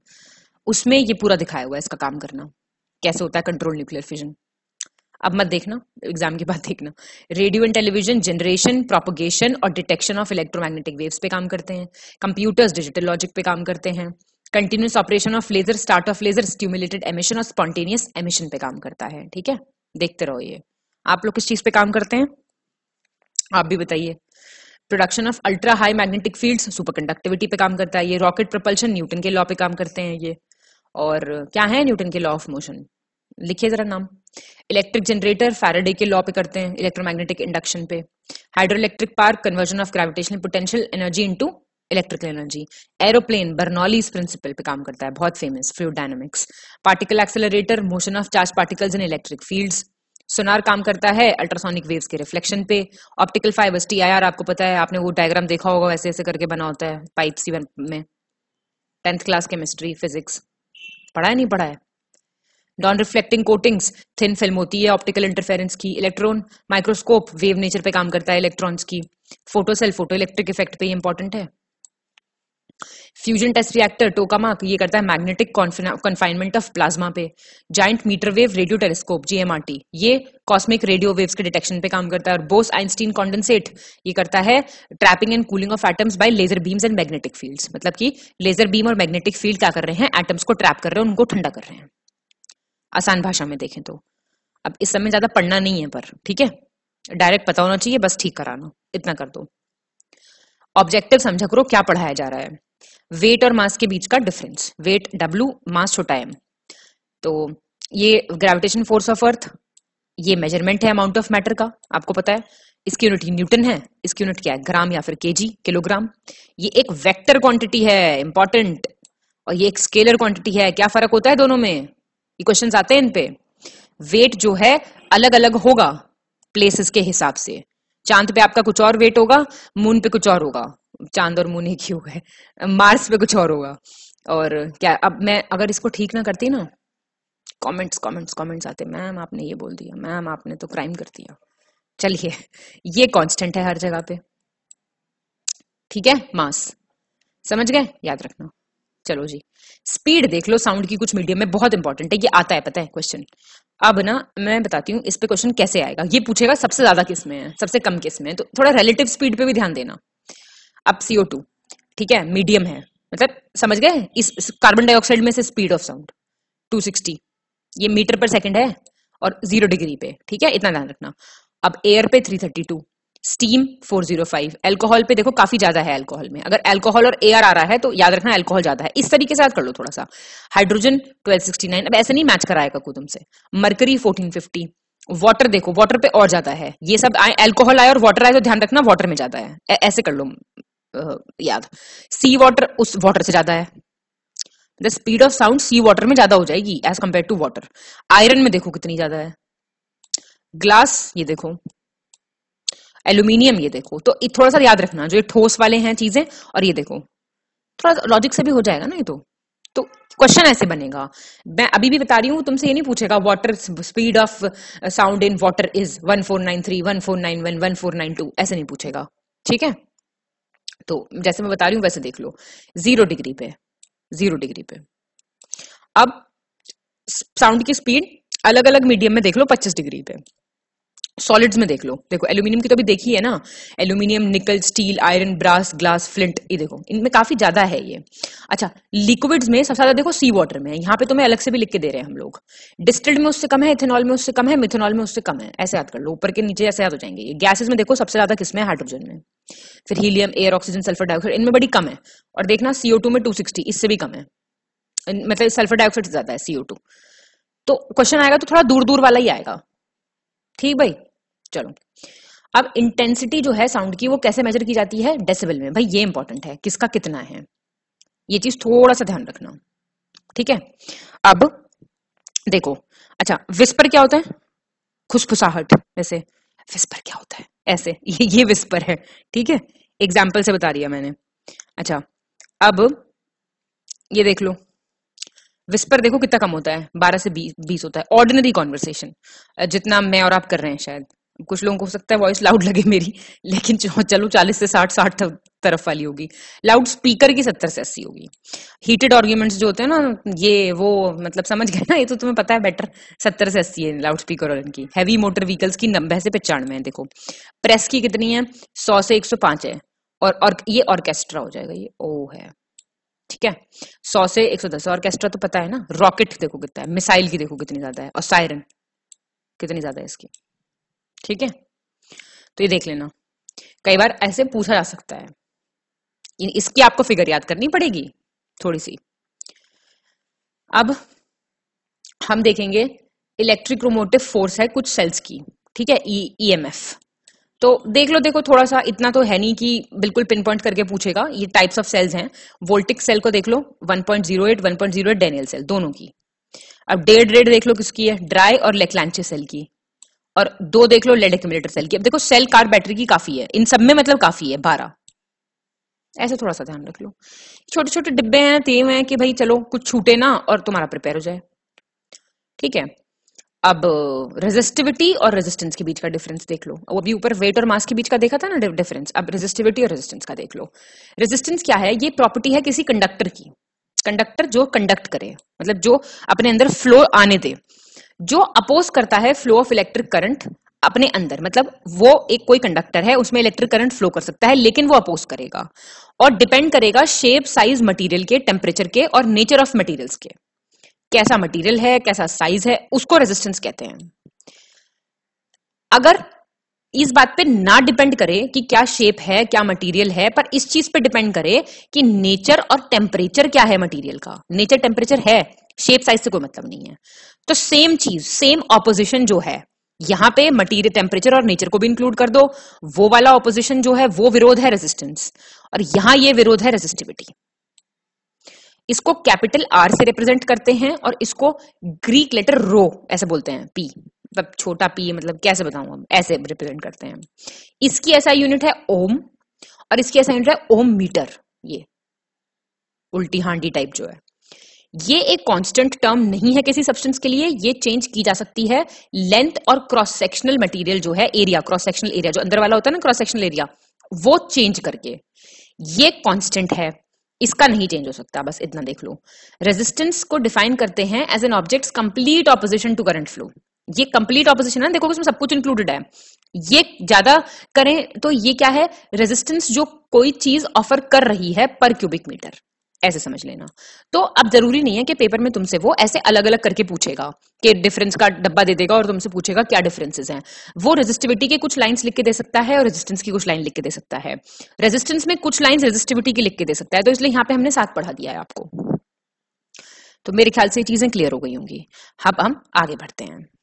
उसमें ये पूरा दिखाया हुआ है इसका काम करना कैसे होता है कंट्रोल न्यूक्लियर फिजन अब मत देखना एग्जाम के बाद देखना radio and television generation propagation और डिटेक्शन ऑफ इलेक्ट्रोमैग्नेटिक वेव्स पे काम करते हैं कंप्यूटर्स डिजिटल लॉजिक पे काम करते हैं continuous operation of laser start of laser stimulated emission और स्पॉन्टेनियस एमिशन पे काम करता है ठीक है देखते रहो ये आप लोग किस चीज पे काम करते हैं आप भी बताइए production of ultra high magnetic fields superconductivity पे काम करता है ये रॉकेट प्रपल्शन न्यूटन के लॉ पे काम करते हैं ये और क्या है न्यूटन के लॉ ऑफ मोशन लिखिए जरा नाम इलेक्ट्रिक जनरेटर फैराडे के लॉ पे करते हैं इलेक्ट्रोमैग्नेटिक इंडक्शन पे hydroelectric park conversion of gravitational potential energy into electrical energy aeroplane Bernoulli's principle पे काम करता है बहुत famous fluid dynamics particle accelerator motion of charge particles in electric fields sonar काम करता है अल्ट्रासोनिक वेव्स के रिफ्लेक्शन पे optical fibres T I R आपको पता है आपने वो डायग्राम देखा होगा वैसे ऐसे करके बना होता है पाइप सी में टेंथ क्लास केमिस्ट्री फिजिक्स पढ़ा है नहीं पढ़ा है non reflecting coatings thin film होती है ऑप्टिकल इंटरफेरेंस की इलेक्ट्रॉन माइक्रोस्कोप वेव नेचर पे काम करता है इलेक्ट्रॉन्स की फोटोसेल फोटो इलेक्ट्रिक इफेक्ट पे इंपॉर्टेंट है फ्यूजन टेस्ट रिएक्टर टोकामाक ये करता है मैग्नेटिक कन्फाइनमेंट ऑफ प्लाज्मा पे giant metre wave radio telescope GMRT ये कॉस्मिक रेडियो वेव्स के डिटेक्शन पे काम करता है और बोस आइंस्टीन कॉन्डेंसेट ये करता है trapping and cooling of atoms by laser beams and magnetic fields मतलब कि लेजर बीम और मैग्नेटिक फील्ड क्या कर रहे हैं एटम्स को ट्रैप कर रहे हैं उनको ठंडा कर रहे हैं आसान भाषा में देखें तो अब इस समय ज्यादा पढ़ना नहीं है पर ठीक है डायरेक्ट पता होना चाहिए बस ठीक कराना इतना कर दो ऑब्जेक्टिव समझा करो क्या पढ़ाया जा रहा है वेट और मास के बीच का डिफरेंस वेट डब्ल्यू मास छोटा एम तो ये ग्रेविटेशन फोर्स ऑफ अर्थ ये मेजरमेंट है अमाउंट ऑफ मैटर का आपको पता है इसकी यूनिट न्यूटन है इसकी यूनिट क्या है ग्राम या फिर केजी किलोग्राम ये एक वेक्टर क्वांटिटी है इंपॉर्टेंट और ये एक स्केलर क्वांटिटी है क्या फर्क होता है दोनों में ये क्वेश्चन आते हैं इन पे वेट जो है अलग अलग होगा प्लेसेस के हिसाब से चांद पे आपका कुछ और वेट होगा मून पे कुछ और होगा चांद और मून एक ही हो गए मार्स पे कुछ और होगा और क्या अब मैं अगर इसको ठीक ना करती ना कमेंट्स कमेंट्स कमेंट्स आते मैम आपने ये बोल दिया मैम आपने तो क्राइम कर दिया चलिए ये कांस्टेंट है हर जगह पे ठीक है मास समझ गए याद रखना चलो जी स्पीड देख लो साउंड की कुछ मीडियम में बहुत इंपॉर्टेंट है ये आता है पता है क्वेश्चन अब ना मैं बताती हूँ इस पे क्वेश्चन कैसे आएगा ये पूछेगा सबसे ज्यादा किस में है सबसे कम किस में है तो थोड़ा रिलेटिव स्पीड पे भी ध्यान देना अब सीओ टू ठीक है मीडियम है मतलब समझ गए इस कार्बन डाइऑक्साइड में से स्पीड ऑफ साउंड 260 ये मीटर पर सेकंड है और जीरो डिग्री पे ठीक है इतना ध्यान रखना अब एयर पे 332 स्टीम 405 अल्कोहल पे देखो काफी ज्यादा है अल्कोहल में अगर अल्कोहल और एयर आ रहा है तो याद रखना अल्कोहल ज्यादा है इस तरीके से याद कर लो थोड़ा सा हाइड्रोजन 1269 अब ऐसे नहीं मैच कराएगा को तुमसे मरकरी 1450 वाटर देखो वाटर पे और ज्यादा है ये सब आए अल्कोहल आए और वाटर आए तो ध्यान रखना वाटर में ज्यादा है ऐसे कर लो याद सी वाटर उस वाटर से ज्यादा है the speed of sound sea water में ज्यादा हो जाएगी as compared to water iron में देखो कितनी ज्यादा है ग्लास ये देखो एल्यूमिनियम ये देखो तो थोड़ा सा याद रखना जो ये ठोस वाले हैं चीजें और ये देखो थोड़ा लॉजिक से भी हो जाएगा ना ये तो तो क्वेश्चन ऐसे बनेगा मैं अभी भी बता रही हूँ तुमसे ये नहीं पूछेगा water speed of sound in water is one four nine three one four nine one one four nine two ऐसे नहीं पूछेगा ठीक है तो जैसे मैं बता रही हूँ वैसे देख लो जीरो डिग्री पे जीरो डिग्री पे अब साउंड की स्पीड अलग अलग मीडियम में देख लो पच्चीस डिग्री पे सॉलिड्स में देख लो देखो एल्यूमिनियम की तो अभी देखी है ना aluminium nickel steel iron brass glass flint ये देखो इनमें काफी ज्यादा है ये अच्छा लिक्विड्स में सबसे ज्यादा देखो सी वाटर में यहाँ पे तो मैं अलग से भी लिख के दे रहे हैं हम लोग डिस्टिल्ड में उससे कम है इथेनॉल में उससे कम है मिथेनॉल में उससे कम है ऐसे याद कर लो ऊपर के नीचे ऐसे याद हो जाएंगे ये गैसेज में देखो सबसे ज्यादा किसमें हाइड्रोजन में फिर helium air oxygen sulphur dioxide इनमें बड़ी कम है और देखना सीओ में टू इससे भी कम है मतलब सल्फर डाइऑक्साइड ज्यादा है सीओ तो क्वेश्चन आएगा तो थोड़ा दूर दूर वाला ही आएगा ठीक भाई चलो अब इंटेंसिटी जो है साउंड की वो कैसे मेजर की जाती है डेसिबल में भाई ये इंपॉर्टेंट है किसका कितना है ये चीज थोड़ा सा ध्यान रखना ठीक है अब देखो अच्छा विस्पर क्या होता है खुशफुसाहट वैसे विस्पर क्या होता है ऐसे ये ये विस्पर है ठीक है एग्जाम्पल से बता दिया मैंने अच्छा अब ये देख लो विस्पर देखो कितना कम होता है बारह से बीस होता है ऑर्डिनरी कॉन्वर्सेशन जितना मैं और आप कर रहे हैं शायद कुछ लोगों को हो सकता है वॉइस लाउड लगे मेरी लेकिन चलो चालीस से साठ साठ तरफ वाली होगी लाउड स्पीकर की सत्तर से अस्सी होगी हीटेड आर्ग्यूमेंट्स जो होते हैं ना ये वो मतलब समझ गए ना ये तो तुम्हें पता है बेटर सत्तर से अस्सी है लाउड स्पीकर और इनकी हैवी मोटर व्हीकल्स की नब्बे से पचानवे है देखो प्रेस की कितनी है सौ से एक सौ पांच है और, और ये ऑर्केस्ट्रा हो जाएगा ये ओ है ठीक है सौ से एक सौ दस ऑर्केस्ट्रा तो पता है ना रॉकेट देखो कितना है मिसाइल की देखो कितनी ज्यादा है और सायरन कितनी ज्यादा है इसकी ठीक है तो ये देख लेना कई बार ऐसे पूछा जा सकता है इसकी आपको फिगर याद करनी पड़ेगी थोड़ी सी अब हम देखेंगे इलेक्ट्रिक रोमोटिव फोर्स है कुछ सेल्स की ठीक है ई एम e एफ तो देख लो देखो थोड़ा सा इतना तो है नहीं कि बिल्कुल पिन पॉइंट करके पूछेगा ये टाइप्स ऑफ सेल्स हैं वोल्टिक सेल को देख लो 1.08 1.08 डेनियल सेल दोनों की अब डेढ़ डेढ़ देख लो किसकी है ड्राई और लेकलांचे सेल की और दो देख लो लेड एक्यूमुलेटर सेल की अब देखो सेल कार बैटरी की काफी है इन सब में मतलब काफी है बारह ऐसे थोड़ा सा ध्यान रख लो छोटे छोटे डिब्बे हैं तेम है कि भाई चलो कुछ छूटे ना और तुम्हारा प्रिपेयर हो जाए ठीक है अब रेजिस्टिविटी और रेजिस्टेंस के बीच का डिफरेंस देख लो अब अभी ऊपर वेट और मास के बीच का देखा था ना डिफरेंस अब रेजिस्टिविटी और रेजिस्टेंस का देख लो रेजिस्टेंस क्या है ये प्रॉपर्टी है किसी कंडक्टर की कंडक्टर जो कंडक्ट करे मतलब जो अपने अंदर फ्लो आने दे जो अपोज करता है फ्लो ऑफ इलेक्ट्रिक करंट अपने अंदर मतलब वो एक कोई कंडक्टर है उसमें इलेक्ट्रिक करंट फ्लो कर सकता है लेकिन वो अपोज करेगा और डिपेंड करेगा शेप साइज मटेरियल के टेम्परेचर के और नेचर ऑफ मटेरियल्स के कैसा मटेरियल है कैसा साइज है उसको रेजिस्टेंस कहते हैं अगर इस बात पे ना डिपेंड करे कि क्या शेप है क्या मटेरियल है पर इस चीज पे डिपेंड करे कि नेचर और टेम्परेचर क्या है मटेरियल का नेचर टेम्परेचर है शेप साइज से कोई मतलब नहीं है तो सेम चीज सेम ऑपोजिशन जो है यहां पे मटीरियल टेम्परेचर और नेचर को भी इंक्लूड कर दो वो वाला ऑपोजिशन जो है वो विरोध है रेजिस्टेंस और यहां ये विरोध है रेजिस्टिविटी इसको कैपिटल आर से रिप्रेजेंट करते हैं और इसको ग्रीक लेटर रो ऐसे बोलते हैं पी मतलब छोटा पी मतलब कैसे बताऊं हम ऐसे रिप्रेजेंट करते हैं इसकी ऐसा यूनिट है ओम और इसकी ऐसा यूनिट है ओम मीटर ये उल्टी हांडी टाइप जो है ये एक कांस्टेंट टर्म नहीं है किसी सब्सटेंस के लिए ये चेंज की जा सकती है लेंथ और क्रॉस सेक्शनल मटेरियल जो है एरिया क्रॉस सेक्शनल एरिया जो अंदर वाला होता है ना क्रॉस सेक्शनल एरिया वो चेंज करके ये कांस्टेंट है इसका नहीं चेंज हो सकता बस इतना देख लो रेजिस्टेंस को डिफाइन करते हैं as an object complete opposition to current flow ये कंप्लीट ऑपोजिशन है देखो उसमें सब कुछ इंक्लूडेड है ये ज्यादा करें तो ये क्या है रेजिस्टेंस जो कोई चीज ऑफर कर रही है पर क्यूबिक मीटर ऐसे समझ लेना तो अब जरूरी नहीं है कि पेपर में तुमसे वो ऐसे अलग अलग करके पूछेगा कि डिफरेंस का डब्बा दे देगा और तुमसे पूछेगा क्या डिफरेंसेस हैं वो रेजिस्टिविटी के कुछ लाइंस लिख के दे सकता है और रेजिस्टेंस की कुछ लाइन लिख के दे सकता है रेजिस्टेंस में कुछ लाइन रेजिस्टिविटी की लिख के दे सकता है तो इसलिए यहाँ पे हमने साथ पढ़ा दिया है आपको तो मेरे ख्याल से चीजें क्लियर हो गई होंगी अब हम आगे बढ़ते हैं